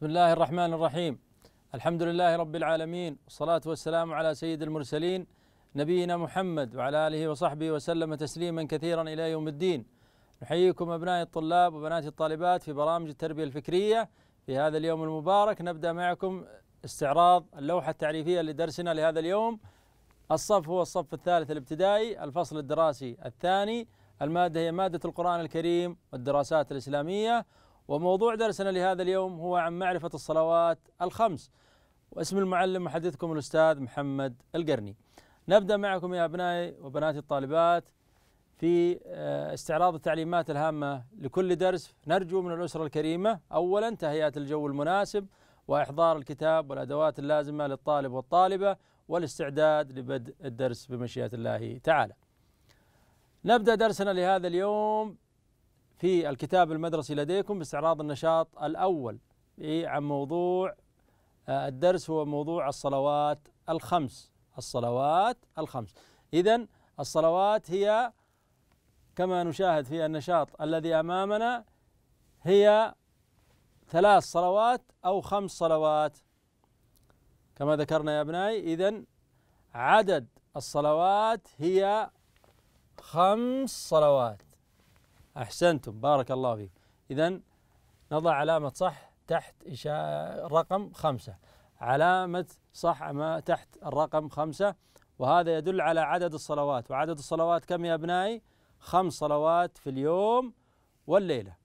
بسم الله الرحمن الرحيم الحمد لله رب العالمين والصلاة والسلام على سيد المرسلين نبينا محمد وعلى آله وصحبه وسلم تسليما كثيرا إلى يوم الدين نحييكم أبناء الطلاب وبنات الطالبات في برامج التربية الفكرية في هذا اليوم المبارك نبدأ معكم استعراض اللوحة التعريفية لدرسنا لهذا اليوم الصف هو الصف الثالث الابتدائي الفصل الدراسي الثاني المادة هي مادة القرآن الكريم والدراسات الإسلامية وموضوع درسنا لهذا اليوم هو عن معرفة الصلوات الخمس واسم المعلم محدثكم الأستاذ محمد القرني نبدأ معكم يا أبنائي وبناتي الطالبات في آه، استعراض التعليمات الهامة لكل درس نرجو من الأسرة الكريمة أولا تهيئة الجو المناسب وإحضار الكتاب والأدوات اللازمة للطالب والطالبة والاستعداد لبدء الدرس بمشيئة الله تعالى نبدأ درسنا لهذا اليوم في الكتاب المدرسي لديكم باستعراض النشاط الأول عن موضوع آه، الدرس هو موضوع الصلوات الخمس الصلوات الخمس إذا الصلوات هي كما نشاهد في النشاط الذي أمامنا هي ثلاث صلوات أو خمس صلوات كما ذكرنا يا أبنائي إذا عدد الصلوات هي خمس صلوات أحسنتم بارك الله فيك إذا نضع علامة صح تحت إشاء رقم خمسة علامة صح ما تحت الرقم خمسة وهذا يدل على عدد الصلوات وعدد الصلوات كم يا أبنائي خمس صلوات في اليوم والليلة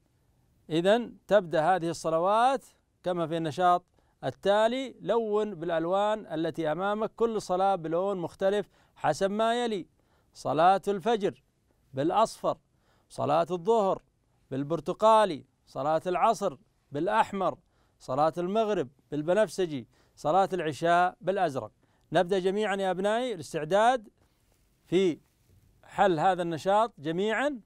إذا تبدأ هذه الصلوات كما في النشاط التالي لون بالألوان التي أمامك كل صلاة بلون مختلف حسب ما يلي صلاة الفجر بالأصفر صلاة الظهر بالبرتقالي صلاة العصر بالأحمر صلاة المغرب بالبنفسجي صلاة العشاء بالأزرق نبدأ جميعا يا أبنائي الاستعداد في حل هذا النشاط جميعا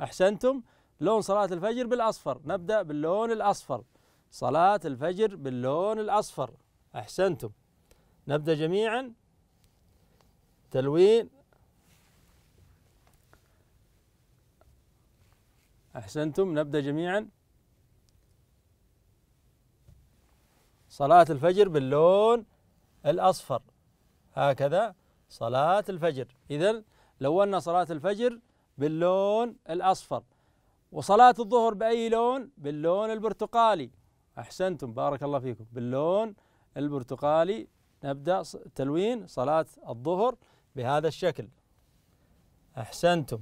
أحسنتم لون صلاة الفجر بالأصفر نبدأ باللون الأصفر صلاة الفجر باللون الأصفر أحسنتم نبدأ جميعا تلوين أحسنتم نبدأ جميعا صلاة الفجر باللون الأصفر هكذا صلاة الفجر إذا لونا صلاة الفجر باللون الأصفر وصلاة الظهر بأي لون باللون البرتقالي أحسنتم بارك الله فيكم باللون البرتقالي نبدأ تلوين صلاة الظهر بهذا الشكل أحسنتم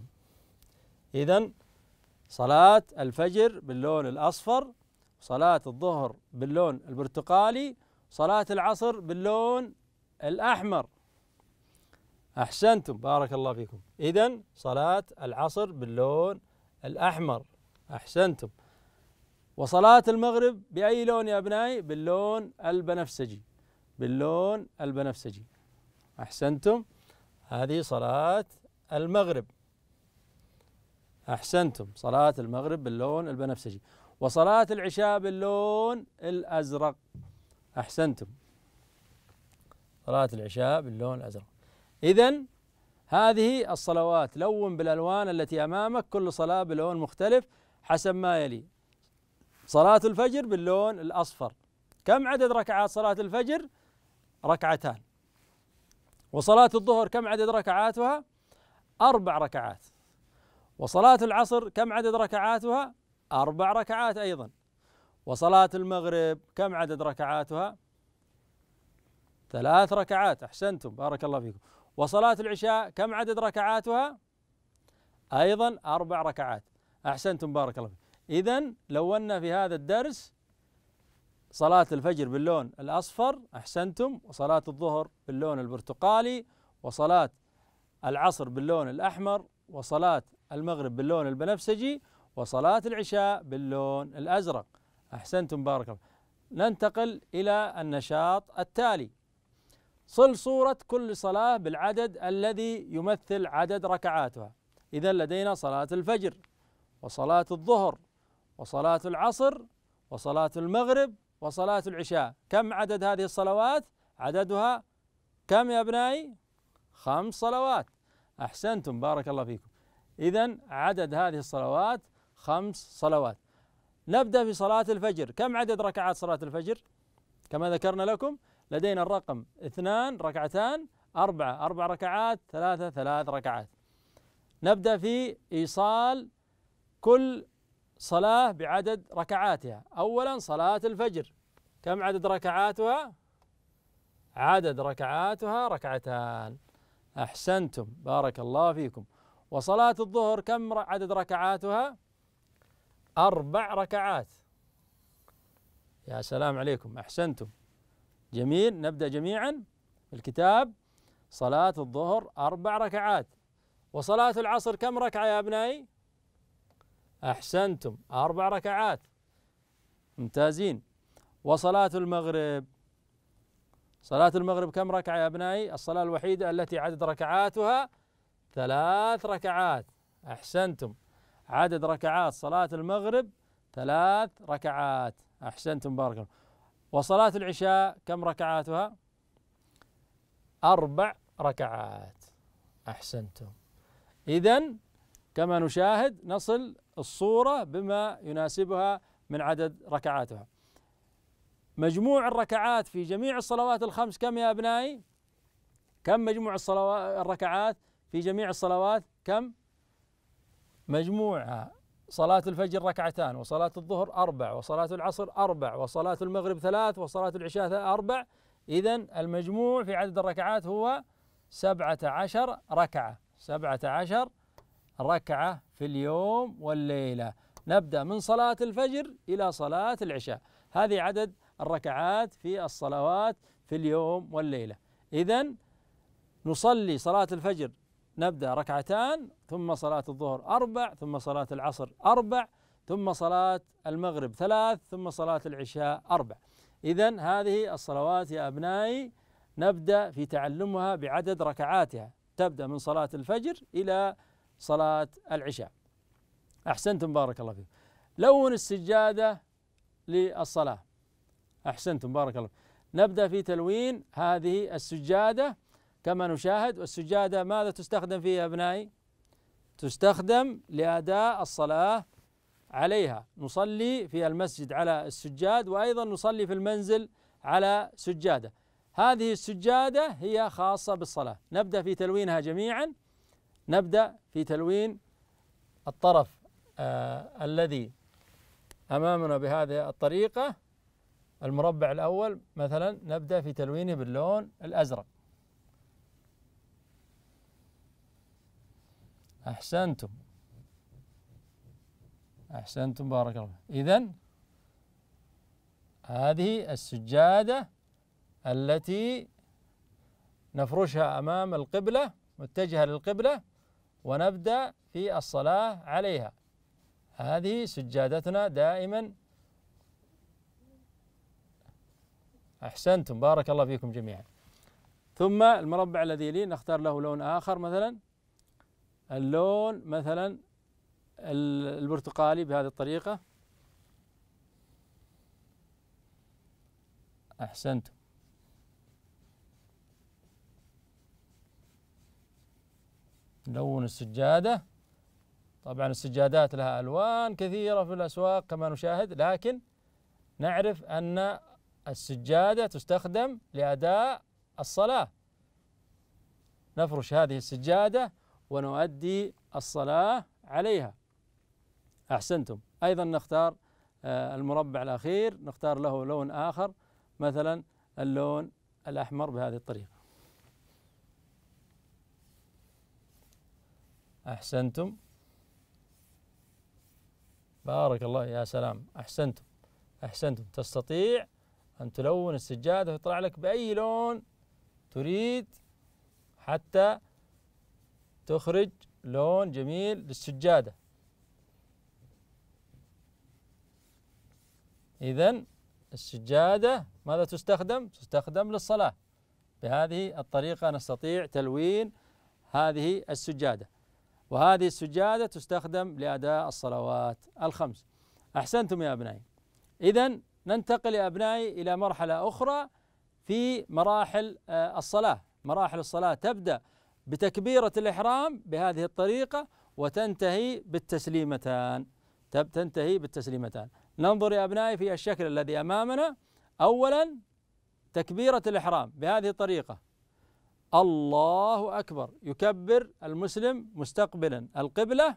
إذا صلاة الفجر باللون الأصفر صلاة الظهر باللون البرتقالي صلاة العصر باللون الأحمر أحسنتم بارك الله فيكم إذا صلاة العصر باللون الأحمر أحسنتم وصلاة المغرب بأي لون يا أبنائي باللون البنفسجي باللون البنفسجي أحسنتم هذه صلاة المغرب أحسنتم صلاة المغرب باللون البنفسجي وصلاة العشاء باللون الأزرق أحسنتم صلاة العشاء باللون الأزرق إذا هذه الصلوات لون بالألوان التي أمامك كل صلاة بلون مختلف حسب ما يلي صلاة الفجر باللون الأصفر كم عدد ركعات صلاة الفجر؟ ركعتان وصلاة الظهر كم عدد ركعاتها؟ أربع ركعات وصلاة العصر كم عدد ركعاتها؟ أربع ركعات أيضا وصلاة المغرب كم عدد ركعاتها؟ ثلاث ركعات أحسنتم بارك الله فيكم وصلاة العشاء كم عدد ركعاتها؟ أيضا أربع ركعات أحسنتم بارك الله فيكم إذا لونا في هذا الدرس صلاة الفجر باللون الأصفر أحسنتم وصلاة الظهر باللون البرتقالي وصلاة العصر باللون الأحمر وصلاة المغرب باللون البنفسجي وصلاة العشاء باللون الأزرق أحسنتم بارك الله ننتقل إلى النشاط التالي صل صورة كل صلاة بالعدد الذي يمثل عدد ركعاتها إذا لدينا صلاة الفجر وصلاة الظهر وصلاة العصر وصلاة المغرب وصلاة العشاء كم عدد هذه الصلوات عددها كم يا أبنائي خمس صلوات أحسنتم بارك الله فيكم إذا عدد هذه الصلوات خمس صلوات نبدأ في صلاة الفجر كم عدد ركعات صلاة الفجر كما ذكرنا لكم لدينا الرقم اثنان ركعتان أربعة أربع ركعات ثلاثة ثلاث ركعات نبدأ في إيصال كل صلاة بعدد ركعاتها أولا صلاة الفجر كم عدد ركعاتها عدد ركعاتها ركعتان أحسنتم بارك الله فيكم وصلاة الظهر كم عدد ركعاتها أربع ركعات يا سلام عليكم أحسنتم جميل نبدأ جميعا الكتاب صلاة الظهر أربع ركعات وصلاة العصر كم ركعة يا أبنائي أحسنتم أربع ركعات ممتازين وصلاة المغرب صلاة المغرب كم ركعة يا أبنائي الصلاة الوحيدة التي عدد ركعاتها ثلاث ركعات أحسنتم عدد ركعات صلاة المغرب ثلاث ركعات أحسنتم بارك الله وصلاة العشاء كم ركعاتها؟ أربع ركعات أحسنتم إذا كما نشاهد نصل الصورة بما يناسبها من عدد ركعاتها مجموع الركعات في جميع الصلوات الخمس كم يا أبنائي؟ كم مجموع الصلوات الركعات؟ في جميع الصلوات كم مجموعها صلاة الفجر ركعتان وصلاة الظهر أربع وصلاة العصر أربع وصلاة المغرب ثلاث وصلاة العشاء أربع إذا المجموع في عدد الركعات هو سبعة عشر ركعة سبعة عشر ركعة في اليوم والليلة نبدأ من صلاة الفجر إلى صلاة العشاء هذه عدد الركعات في الصلوات في اليوم والليلة إذا نصلي صلاة الفجر نبدأ ركعتان ثم صلاة الظهر أربع ثم صلاة العصر أربع ثم صلاة المغرب ثلاث ثم صلاة العشاء أربع إذا هذه الصلوات يا أبنائي نبدأ في تعلمها بعدد ركعاتها تبدأ من صلاة الفجر إلى صلاة العشاء أحسنتم بارك الله فيكم لون السجادة للصلاة أحسنتم بارك الله نبدأ في تلوين هذه السجادة كما نشاهد والسجادة ماذا تستخدم فيها أبنائي تستخدم لأداء الصلاة عليها نصلي في المسجد على السجاد وأيضا نصلي في المنزل على سجادة هذه السجادة هي خاصة بالصلاة نبدأ في تلوينها جميعا نبدأ في تلوين الطرف آه الذي أمامنا بهذه الطريقة المربع الأول مثلا نبدأ في تلوينه باللون الأزرق أحسنتم أحسنتم بارك الله إذا هذه السجادة التي نفرشها أمام القبلة متجهة للقبلة ونبدأ في الصلاة عليها هذه سجادتنا دائما أحسنتم بارك الله فيكم جميعا ثم المربع الذي لي نختار له لون آخر مثلا اللون مثلا البرتقالي بهذه الطريقة أحسنت لون السجادة طبعا السجادات لها ألوان كثيرة في الأسواق كما نشاهد لكن نعرف أن السجادة تستخدم لأداء الصلاة نفرش هذه السجادة ونؤدي الصلاة عليها أحسنتم أيضا نختار آه، المربع الأخير نختار له لون آخر مثلا اللون الأحمر بهذه الطريقة أحسنتم بارك الله يا سلام أحسنتم أحسنتم تستطيع أن تلون السجادة ويطلع لك بأي لون تريد حتى تخرج لون جميل للسجادة إذا السجادة ماذا تستخدم؟ تستخدم للصلاة بهذه الطريقة نستطيع تلوين هذه السجادة وهذه السجادة تستخدم لأداء الصلوات الخمس أحسنتم يا أبنائي إذا ننتقل يا أبنائي إلى مرحلة أخرى في مراحل آه، الصلاة مراحل الصلاة تبدأ بتكبيرة الإحرام بهذه الطريقة وتنتهي بالتسليمتان تنتهي بالتسليمتان ننظر يا أبنائي في الشكل الذي أمامنا أولا تكبيرة الإحرام بهذه الطريقة الله أكبر يكبر المسلم مستقبلا القبلة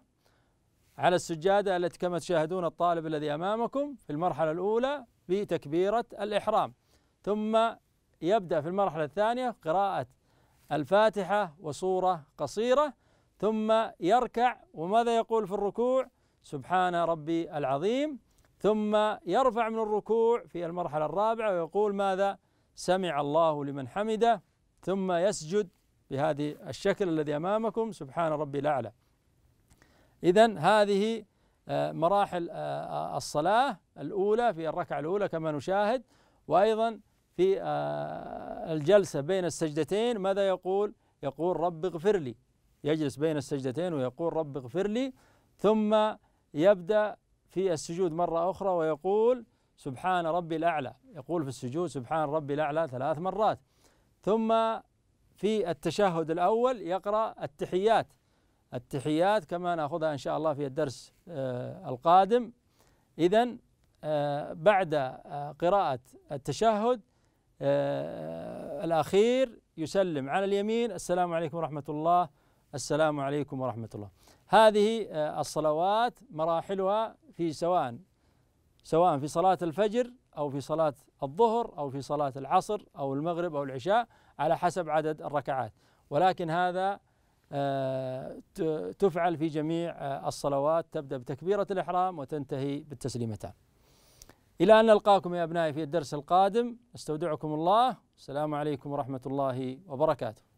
على السجادة التي كما تشاهدون الطالب الذي أمامكم في المرحلة الأولى بتكبيرة الإحرام ثم يبدأ في المرحلة الثانية قراءة الفاتحة وصورة قصيرة ثم يركع وماذا يقول في الركوع سبحان ربي العظيم ثم يرفع من الركوع في المرحلة الرابعة ويقول ماذا سمع الله لمن حمده ثم يسجد بهذه الشكل الذي أمامكم سبحان ربي الأعلى إذا هذه آه، مراحل آه، آه، الصلاة الأولى في الركعة الأولى كما نشاهد وأيضا في آه، الجلسة بين السجدتين ماذا يقول يقول رب اغفر لي يجلس بين السجدتين ويقول رب اغفر لي ثم يبدأ في السجود مرة أخرى ويقول سبحان ربي الأعلى يقول في السجود سبحان ربي الأعلى ثلاث مرات ثم في التشهد الأول يقرأ التحيات التحيات كما ناخذها إن شاء الله في الدرس آه، القادم إذا آه، بعد قراءة التشهد آه، الأخير يسلم على اليمين السلام عليكم ورحمة الله السلام عليكم ورحمة الله هذه آه، الصلوات مراحلها في سواء سواء في صلاة الفجر أو في صلاة الظهر أو في صلاة العصر أو المغرب أو العشاء على حسب عدد الركعات ولكن هذا آه، تفعل في جميع الصلوات تبدأ بتكبيرة الإحرام وتنتهي بالتسليمتان إلى أن نلقاكم يا أبنائي في الدرس القادم أستودعكم الله السلام عليكم ورحمة الله وبركاته